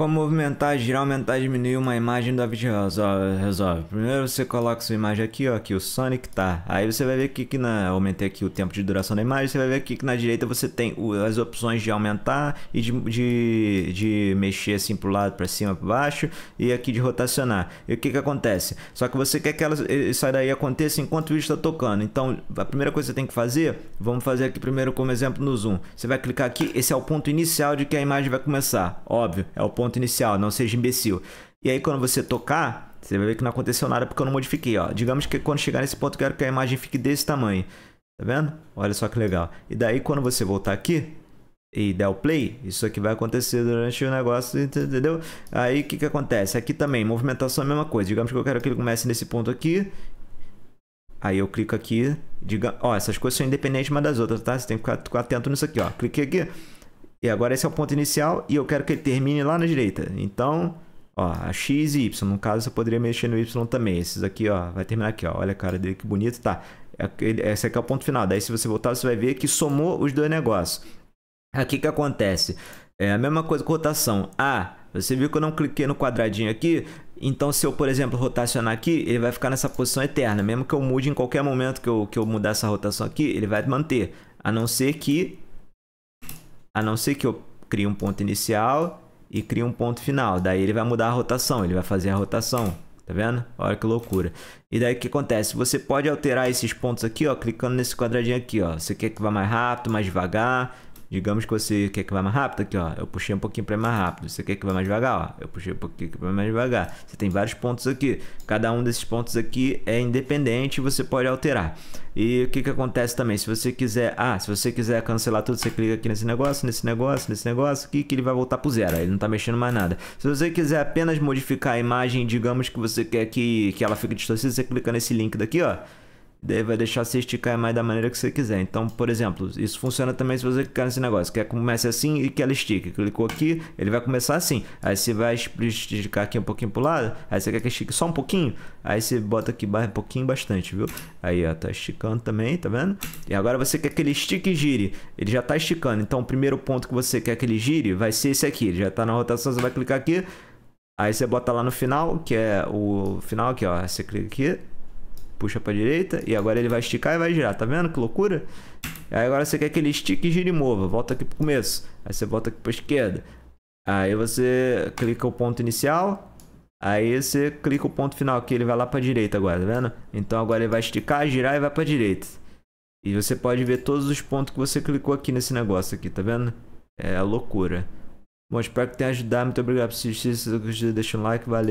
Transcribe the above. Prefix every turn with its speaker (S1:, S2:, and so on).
S1: Como movimentar, girar, aumentar, tá diminuir uma imagem do Avid resolve, resolve. Primeiro você coloca sua imagem aqui, ó, aqui o Sonic tá. Aí você vai ver aqui que na... Aumentei aqui o tempo de duração da imagem, você vai ver aqui que na direita você tem as opções de aumentar e de, de, de mexer assim pro lado, pra cima, pra baixo. E aqui de rotacionar. E o que que acontece? Só que você quer que ela, isso daí aconteça enquanto o vídeo está tocando. Então, a primeira coisa que você tem que fazer, vamos fazer aqui primeiro como exemplo no zoom. Você vai clicar aqui, esse é o ponto inicial de que a imagem vai começar. Óbvio, é o ponto ponto inicial, não seja imbecil. E aí quando você tocar, você vai ver que não aconteceu nada porque eu não modifiquei, ó. Digamos que quando chegar nesse ponto, eu quero que a imagem fique desse tamanho. Tá vendo? Olha só que legal. E daí quando você voltar aqui e der o play, isso aqui vai acontecer durante o negócio, entendeu? Aí o que que acontece? Aqui também, movimentação é a mesma coisa. Digamos que eu quero que ele comece nesse ponto aqui Aí eu clico aqui, diga, ó, essas coisas são independentes uma das outras, tá? Você tem que ficar, ficar atento nisso aqui, ó. Cliquei aqui, e agora esse é o ponto inicial e eu quero que ele termine lá na direita. Então, ó, a x e y. No caso, você poderia mexer no y também. Esses aqui, ó, vai terminar aqui, ó. Olha a cara dele, que bonito. Tá, é esse aqui é o ponto final. Daí, se você voltar, você vai ver que somou os dois negócios. Aqui que acontece? É a mesma coisa com rotação. Ah, você viu que eu não cliquei no quadradinho aqui? Então, se eu, por exemplo, rotacionar aqui, ele vai ficar nessa posição eterna. Mesmo que eu mude em qualquer momento que eu, que eu mudar essa rotação aqui, ele vai manter. A não ser que a não ser que eu crie um ponto inicial e crie um ponto final. Daí ele vai mudar a rotação, ele vai fazer a rotação. Tá vendo? Olha que loucura. E daí o que acontece? Você pode alterar esses pontos aqui, ó, clicando nesse quadradinho aqui, ó. Você quer que vá mais rápido, mais devagar. Digamos que você quer que vá mais rápido, aqui ó, eu puxei um pouquinho para mais rápido. Você quer que vá mais devagar, ó, eu puxei um pouquinho para mais devagar. Você tem vários pontos aqui. Cada um desses pontos aqui é independente, e você pode alterar. E o que que acontece também? Se você quiser, ah, se você quiser cancelar tudo, você clica aqui nesse negócio, nesse negócio, nesse negócio aqui, que ele vai voltar pro zero. Ele não tá mexendo mais nada. Se você quiser apenas modificar a imagem, digamos que você quer que, que ela fique distorcida, você clica nesse link daqui, ó vai deixar você esticar mais da maneira que você quiser. Então, por exemplo, isso funciona também se você clicar nesse negócio. Quer que comece assim e que ela estique. Clicou aqui, ele vai começar assim. Aí você vai esticar aqui um pouquinho pro lado. Aí você quer que estique só um pouquinho. Aí você bota aqui um pouquinho bastante, viu? Aí, ó, tá esticando também, tá vendo? E agora você quer que ele estique e gire. Ele já tá esticando. Então, o primeiro ponto que você quer que ele gire vai ser esse aqui. Ele já tá na rotação, você vai clicar aqui. Aí você bota lá no final, que é o final aqui, ó. Você clica aqui, Puxa pra direita. E agora ele vai esticar e vai girar. Tá vendo que loucura? Aí agora você quer que ele estique e gire e mova. Volta aqui pro começo. Aí você volta aqui pra esquerda. Aí você clica o ponto inicial. Aí você clica o ponto final que ele vai lá pra direita agora, tá vendo? Então agora ele vai esticar, girar e vai pra direita. E você pode ver todos os pontos que você clicou aqui nesse negócio aqui, tá vendo? É loucura. Bom, espero que tenha ajudado. Muito obrigado por assistir. Se você gostou, deixa um like. Valeu.